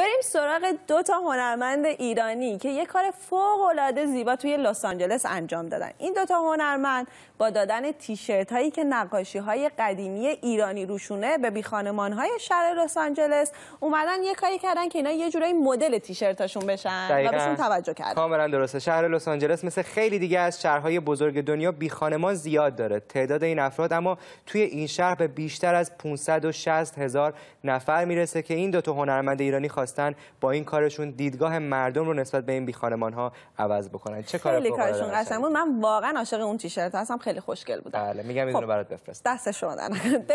بریم سراغ دو تا هنرمند ایرانی که یه کار فوق العاده زیبا توی لس آنجلس انجام دادن این دو تا هنرمند با دادن تیشرت هایی که نقاشی های قدیمی ایرانی روشونه به بی های شهر لس آنجلس اومدن یه کاری کردن که اینا یه جورایی مدل تیشرتاشون بشن و بهشون توجه کردن کاملا درسته شهر لس آنجلس مثل خیلی دیگه از شهرهای بزرگ دنیا بیخانمان زیاد داره تعداد این افراد اما توی این شهر به بیشتر از 560 هزار نفر میرسه که این دو تا هنرمند ایرانی خواست با این کارشون دیدگاه مردم رو نسبت به این بی خانمان ها عوض بکنن چه کار خیلی کارشون قشنگ بود من واقعا عاشق اون تیشرت هستم خیلی خوشگل بود بله میگم اینو خب، برات بفرست دست شما